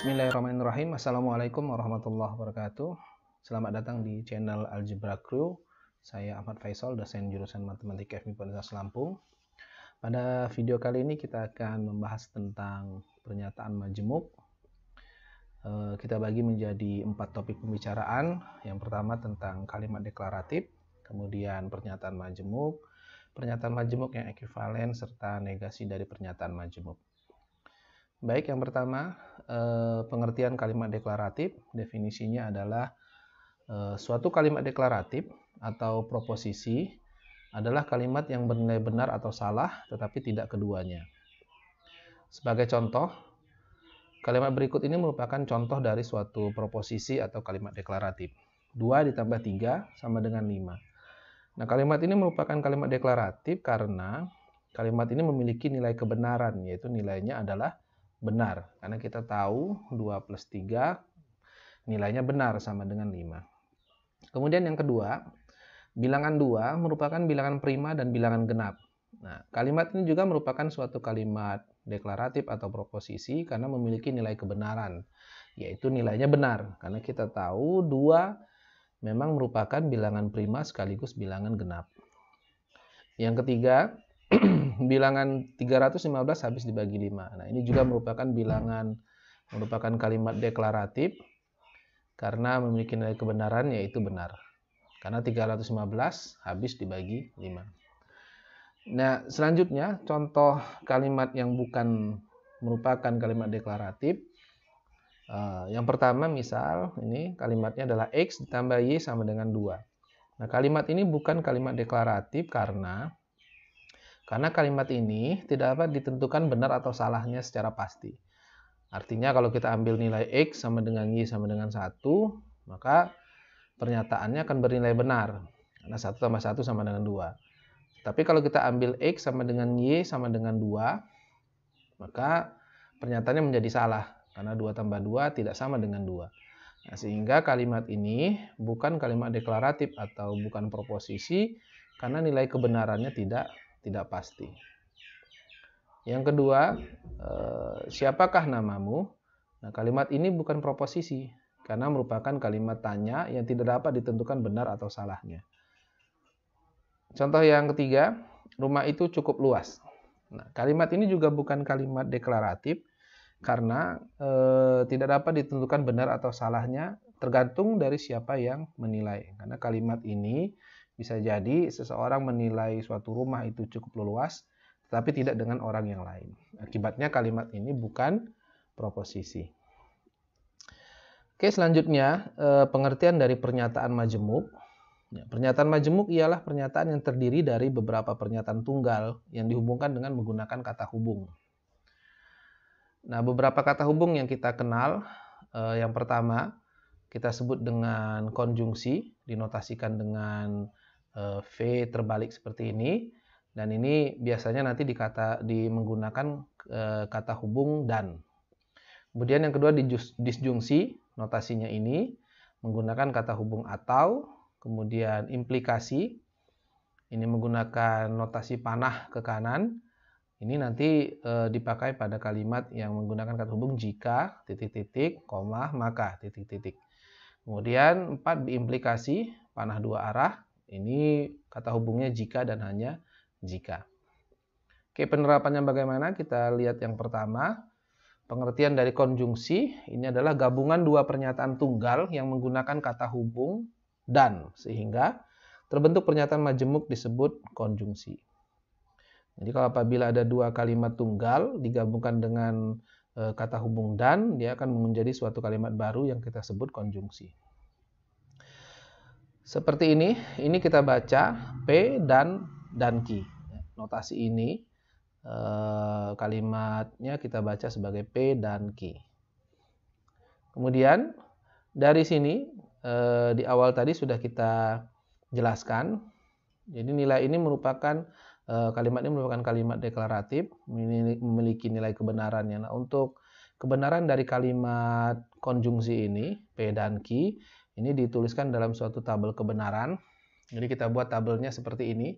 Bismillahirrahmanirrahim. Assalamualaikum warahmatullahi wabarakatuh. Selamat datang di channel Algebra Crew. Saya Ahmad Faisal, dosen jurusan Matematika FMI Universitas Lampung. Pada video kali ini kita akan membahas tentang pernyataan majemuk. Eh, kita bagi menjadi empat topik pembicaraan. Yang pertama tentang kalimat deklaratif, kemudian pernyataan majemuk, pernyataan majemuk yang ekivalen, serta negasi dari pernyataan majemuk. Baik, yang pertama, eh, pengertian kalimat deklaratif, definisinya adalah eh, suatu kalimat deklaratif atau proposisi adalah kalimat yang bernilai benar atau salah, tetapi tidak keduanya. Sebagai contoh, kalimat berikut ini merupakan contoh dari suatu proposisi atau kalimat deklaratif. 2 ditambah 3 sama dengan 5. Nah, kalimat ini merupakan kalimat deklaratif karena kalimat ini memiliki nilai kebenaran, yaitu nilainya adalah benar. Karena kita tahu 2 plus 3 nilainya benar sama dengan 5. Kemudian yang kedua, bilangan 2 merupakan bilangan prima dan bilangan genap. Nah, kalimat ini juga merupakan suatu kalimat deklaratif atau proposisi karena memiliki nilai kebenaran, yaitu nilainya benar. Karena kita tahu 2 memang merupakan bilangan prima sekaligus bilangan genap. Yang ketiga, bilangan 315 habis dibagi 5. Nah, ini juga merupakan bilangan merupakan kalimat deklaratif karena memiliki nilai kebenaran yaitu benar. Karena 315 habis dibagi 5. Nah, selanjutnya contoh kalimat yang bukan merupakan kalimat deklaratif. Uh, yang pertama misal ini kalimatnya adalah X ditambah Y sama dengan 2. Nah, kalimat ini bukan kalimat deklaratif karena karena kalimat ini tidak dapat ditentukan benar atau salahnya secara pasti. Artinya kalau kita ambil nilai X sama dengan Y sama dengan 1, maka pernyataannya akan bernilai benar. Karena 1 tambah 1 sama dengan 2. Tapi kalau kita ambil X sama dengan Y sama dengan 2, maka pernyataannya menjadi salah. Karena 2 tambah 2 tidak sama dengan 2. Nah, sehingga kalimat ini bukan kalimat deklaratif atau bukan proposisi, karena nilai kebenarannya tidak tidak pasti. Yang kedua, eh, siapakah namamu? Nah, kalimat ini bukan proposisi karena merupakan kalimat tanya yang tidak dapat ditentukan benar atau salahnya. Contoh yang ketiga, rumah itu cukup luas. Nah, kalimat ini juga bukan kalimat deklaratif karena eh, tidak dapat ditentukan benar atau salahnya tergantung dari siapa yang menilai. Karena kalimat ini bisa jadi seseorang menilai suatu rumah itu cukup luas, tetapi tidak dengan orang yang lain. Akibatnya kalimat ini bukan proposisi. Oke, selanjutnya eh, pengertian dari pernyataan majemuk. Ya, pernyataan majemuk ialah pernyataan yang terdiri dari beberapa pernyataan tunggal yang dihubungkan dengan menggunakan kata hubung. Nah, beberapa kata hubung yang kita kenal, eh, yang pertama kita sebut dengan konjungsi, dinotasikan dengan Eh, v terbalik seperti ini dan ini biasanya nanti dikata di menggunakan eh, kata hubung dan. Kemudian yang kedua disjungsi notasinya ini menggunakan kata hubung atau, kemudian implikasi ini menggunakan notasi panah ke kanan. Ini nanti e, dipakai pada kalimat yang menggunakan kata hubung jika titik-titik, koma, maka titik-titik. Kemudian 4 implikasi panah dua arah ini kata hubungnya jika dan hanya jika. Oke, penerapannya bagaimana? Kita lihat yang pertama. Pengertian dari konjungsi ini adalah gabungan dua pernyataan tunggal yang menggunakan kata hubung dan sehingga terbentuk pernyataan majemuk disebut konjungsi. Jadi kalau apabila ada dua kalimat tunggal digabungkan dengan eh, kata hubung dan dia akan menjadi suatu kalimat baru yang kita sebut konjungsi. Seperti ini, ini kita baca P dan dan Q. Notasi ini eh, kalimatnya kita baca sebagai P dan Q. Kemudian dari sini eh, di awal tadi sudah kita jelaskan. Jadi nilai ini merupakan eh, kalimat ini merupakan kalimat deklaratif memiliki nilai kebenarannya. Nah, untuk kebenaran dari kalimat konjungsi ini P dan Q ini dituliskan dalam suatu tabel kebenaran. Jadi kita buat tabelnya seperti ini.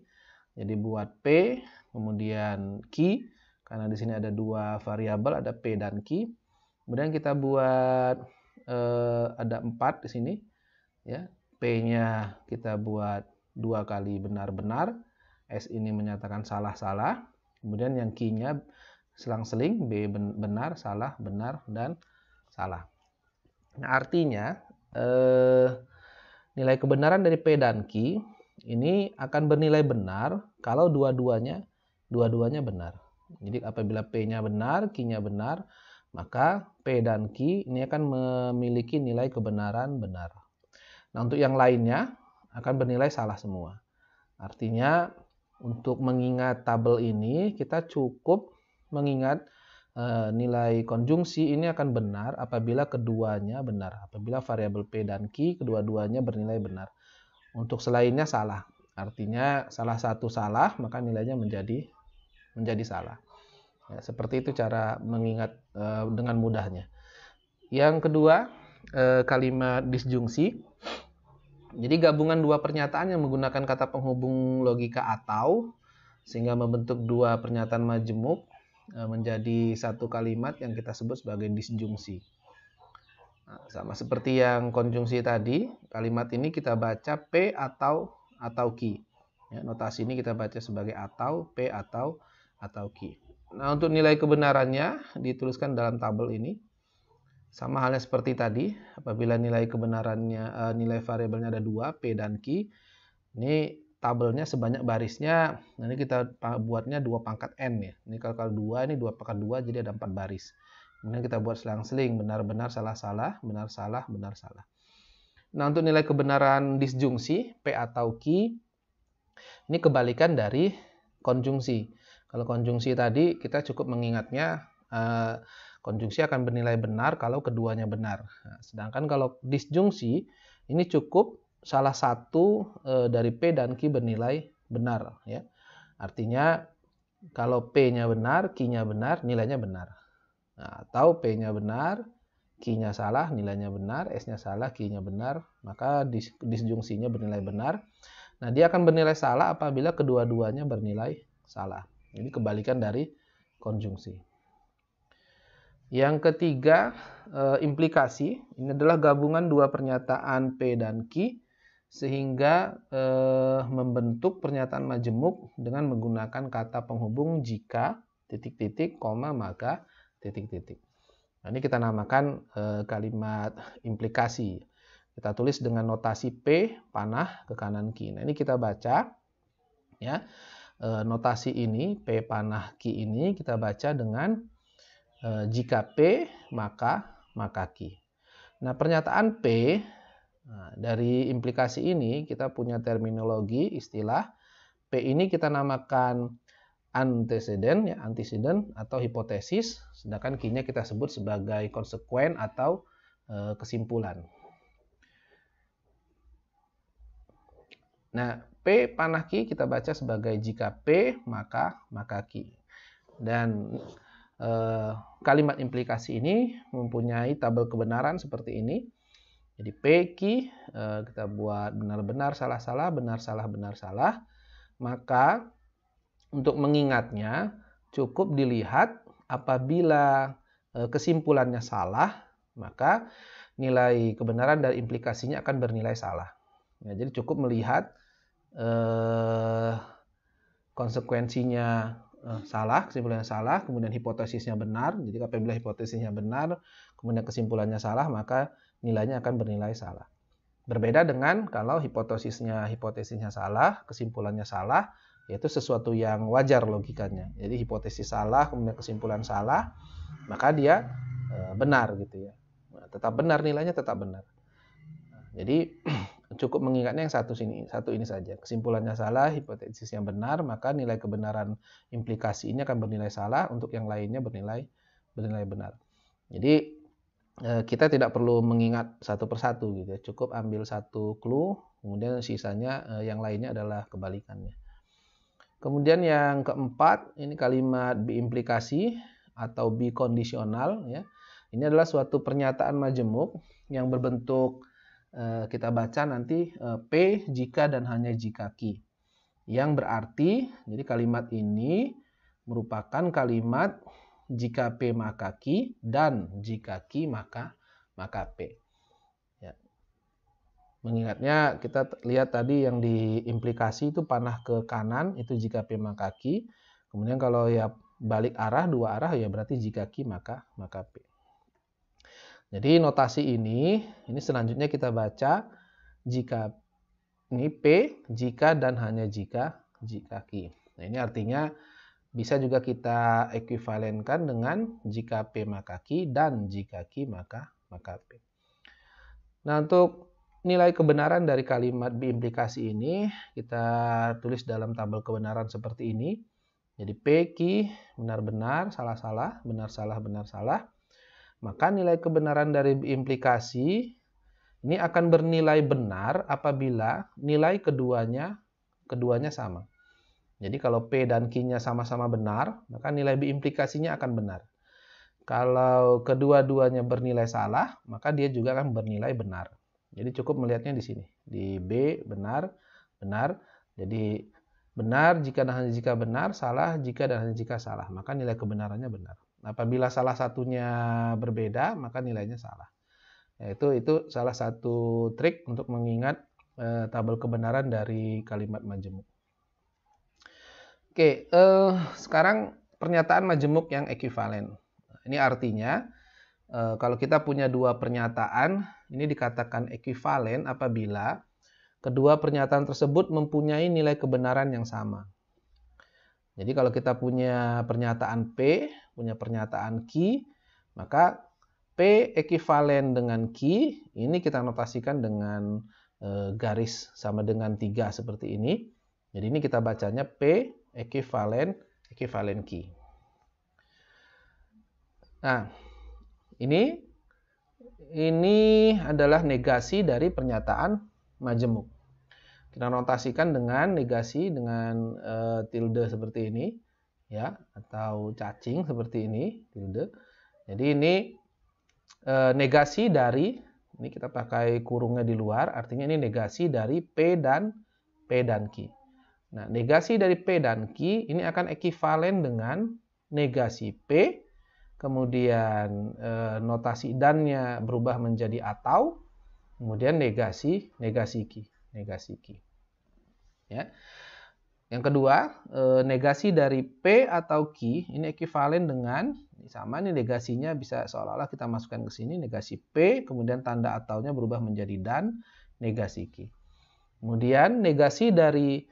Jadi buat P, kemudian Q, karena di sini ada dua variabel, ada P dan Q. Kemudian kita buat eh, ada empat di sini. ya P-nya kita buat dua kali benar-benar. S ini menyatakan salah-salah. Kemudian yang Q-nya selang-seling, B benar, salah, benar, dan salah. Nah, artinya eh, nilai kebenaran dari P dan Q ini akan bernilai benar kalau dua-duanya dua-duanya benar. Jadi apabila P-nya benar, Q-nya benar, maka P dan Q ini akan memiliki nilai kebenaran benar. Nah, untuk yang lainnya akan bernilai salah semua. Artinya, untuk mengingat tabel ini, kita cukup mengingat Eh, nilai konjungsi ini akan benar apabila keduanya benar. Apabila variabel P dan Q kedua-duanya bernilai benar. Untuk selainnya salah. Artinya salah satu salah maka nilainya menjadi menjadi salah. Ya, seperti itu cara mengingat e, dengan mudahnya. Yang kedua e, kalimat disjungsi. Jadi gabungan dua pernyataan yang menggunakan kata penghubung logika atau sehingga membentuk dua pernyataan majemuk E, menjadi satu kalimat yang kita sebut sebagai disjungsi. Nah, sama seperti yang konjungsi tadi, kalimat ini kita baca P atau atau Q. Ya, notasi ini kita baca sebagai atau, P atau, atau Q. Nah, untuk nilai kebenarannya dituliskan dalam tabel ini. Sama halnya seperti tadi, apabila nilai kebenarannya, e, nilai variabelnya ada dua, P dan Q, ini tabelnya sebanyak barisnya ini kita buatnya dua pangkat n ya ini kalau kalau dua ini dua pangkat dua jadi ada empat baris kemudian kita buat selang-seling benar-benar salah-salah benar salah benar salah nah untuk nilai kebenaran disjungsi p atau q ini kebalikan dari konjungsi kalau konjungsi tadi kita cukup mengingatnya eh, konjungsi akan bernilai benar kalau keduanya benar nah, sedangkan kalau disjungsi ini cukup salah satu eh, dari P dan Q bernilai benar ya. Artinya kalau P-nya benar, Q-nya benar, nilainya benar. Nah, atau P-nya benar, Q-nya salah, nilainya benar, S-nya salah, Q-nya benar, maka dis disjungsinya bernilai benar. Nah, dia akan bernilai salah apabila kedua-duanya bernilai salah. Ini kebalikan dari konjungsi. Yang ketiga, eh, implikasi. Ini adalah gabungan dua pernyataan P dan Q sehingga eh, membentuk pernyataan majemuk dengan menggunakan kata penghubung jika titik-titik koma maka titik-titik. Nah, ini kita namakan eh, kalimat implikasi. Kita tulis dengan notasi P panah ke kanan ki. Nah, ini kita baca ya. Eh, notasi ini P panah ki ini kita baca dengan eh, jika P maka maka ki. Nah, pernyataan P Nah, dari implikasi ini kita punya terminologi istilah P ini kita namakan antecedent ya antecedent atau hipotesis sedangkan Q-nya kita sebut sebagai konsekuen atau e, kesimpulan. Nah, P panah Q kita baca sebagai jika P maka maka Q. Dan e, kalimat implikasi ini mempunyai tabel kebenaran seperti ini jadi P eh, kita buat benar-benar salah-salah, benar-salah, benar-salah. Maka untuk mengingatnya cukup dilihat apabila eh, kesimpulannya salah, maka nilai kebenaran dan implikasinya akan bernilai salah. Ya, jadi cukup melihat eh, konsekuensinya eh, salah, kesimpulannya salah, kemudian hipotesisnya benar. Jadi apabila hipotesisnya benar, kemudian kesimpulannya salah, maka nilainya akan bernilai salah. Berbeda dengan kalau hipotesisnya hipotesisnya salah, kesimpulannya salah, yaitu sesuatu yang wajar logikanya. Jadi hipotesis salah, kemudian kesimpulan salah, maka dia e, benar gitu ya. Nah, tetap benar nilainya tetap benar. jadi cukup mengingatnya yang satu sini, satu ini saja. Kesimpulannya salah, hipotesis yang benar, maka nilai kebenaran implikasi ini akan bernilai salah, untuk yang lainnya bernilai bernilai benar. Jadi Eh, kita tidak perlu mengingat satu persatu gitu ya. Cukup ambil satu clue, kemudian sisanya eh, yang lainnya adalah kebalikannya. Kemudian yang keempat, ini kalimat implikasi atau kondisional ya. Ini adalah suatu pernyataan majemuk yang berbentuk eh, kita baca nanti P jika dan hanya jika ki. Yang berarti, jadi kalimat ini merupakan kalimat jika P maka Q dan jika Q maka maka P. Ya. Mengingatnya kita lihat tadi yang diimplikasi itu panah ke kanan itu jika P maka Q. Kemudian kalau ya balik arah dua arah ya berarti jika Q maka maka P. Jadi notasi ini ini selanjutnya kita baca jika ini P jika dan hanya jika jika Q. Nah, ini artinya bisa juga kita ekuivalenkan dengan jika P maka Q dan jika Q maka, maka P. Nah untuk nilai kebenaran dari kalimat biimplikasi ini kita tulis dalam tabel kebenaran seperti ini. Jadi P, Q, benar-benar, salah-salah, benar-salah, benar-salah. Maka nilai kebenaran dari implikasi ini akan bernilai benar apabila nilai keduanya keduanya sama. Jadi kalau P dan Q-nya sama-sama benar, maka nilai B implikasinya akan benar. Kalau kedua-duanya bernilai salah, maka dia juga akan bernilai benar. Jadi cukup melihatnya di sini. Di B benar, benar. Jadi benar jika dan jika benar, salah jika dan jika salah. Maka nilai kebenarannya benar. Apabila salah satunya berbeda, maka nilainya salah. Yaitu itu salah satu trik untuk mengingat eh, tabel kebenaran dari kalimat majemuk. Oke, uh, sekarang pernyataan majemuk yang ekuivalen. Ini artinya uh, kalau kita punya dua pernyataan, ini dikatakan ekuivalen apabila kedua pernyataan tersebut mempunyai nilai kebenaran yang sama. Jadi kalau kita punya pernyataan P, punya pernyataan Q, maka P ekuivalen dengan Q, ini kita notasikan dengan uh, garis sama dengan tiga seperti ini. Jadi ini kita bacanya P ekivalen ekivalen key. Nah, ini ini adalah negasi dari pernyataan majemuk. Kita notasikan dengan negasi dengan e, tilde seperti ini ya atau cacing seperti ini tilde. Jadi ini e, negasi dari ini kita pakai kurungnya di luar, artinya ini negasi dari P dan P dan Q. Nah, negasi dari P dan Q ini akan ekivalen dengan negasi P, kemudian eh, notasi dannya berubah menjadi atau, kemudian negasi negasi Q, negasi Q. Ya. Yang kedua, eh, negasi dari P atau Q ini ekivalen dengan sama ini negasinya bisa seolah-olah kita masukkan ke sini negasi P, kemudian tanda ataunya berubah menjadi dan negasi Q. Kemudian negasi dari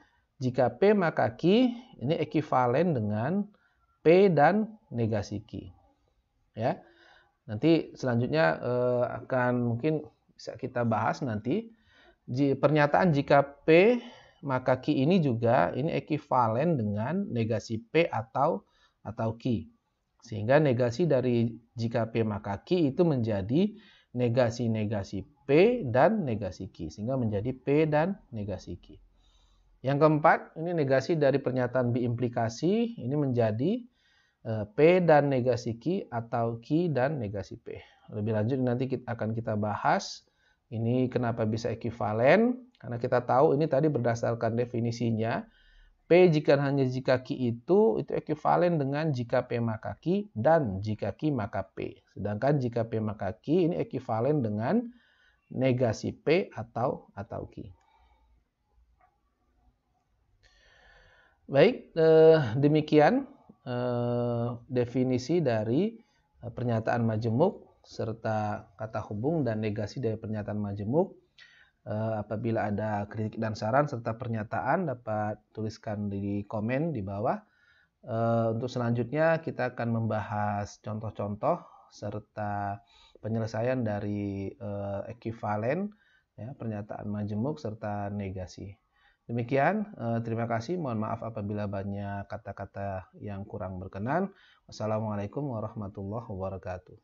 jika P maka Q ini ekivalen dengan P dan negasi Q. Ya. Nanti selanjutnya eh, akan mungkin bisa kita bahas nanti pernyataan jika P maka Q ini juga ini ekivalen dengan negasi P atau atau Q. Sehingga negasi dari jika P maka Q itu menjadi negasi-negasi P dan negasi Q. Sehingga menjadi P dan negasi Q. Yang keempat, ini negasi dari pernyataan biimplikasi, ini menjadi eh, P dan negasi Q atau Q dan negasi P. Lebih lanjut nanti kita, akan kita bahas ini kenapa bisa ekivalen, karena kita tahu ini tadi berdasarkan definisinya, P jika hanya jika Q itu, itu ekivalen dengan jika P maka Q dan jika Q maka P. Sedangkan jika P maka Q ini ekivalen dengan negasi P atau atau Q. Baik, eh, demikian eh, definisi dari eh, pernyataan majemuk serta kata hubung dan negasi dari pernyataan majemuk. Eh, apabila ada kritik dan saran serta pernyataan dapat tuliskan di komen di bawah. Eh, untuk selanjutnya kita akan membahas contoh-contoh serta penyelesaian dari eh, ekivalen ya, pernyataan majemuk serta negasi. Demikian, eh, terima kasih. Mohon maaf apabila banyak kata-kata yang kurang berkenan. Wassalamualaikum warahmatullahi wabarakatuh.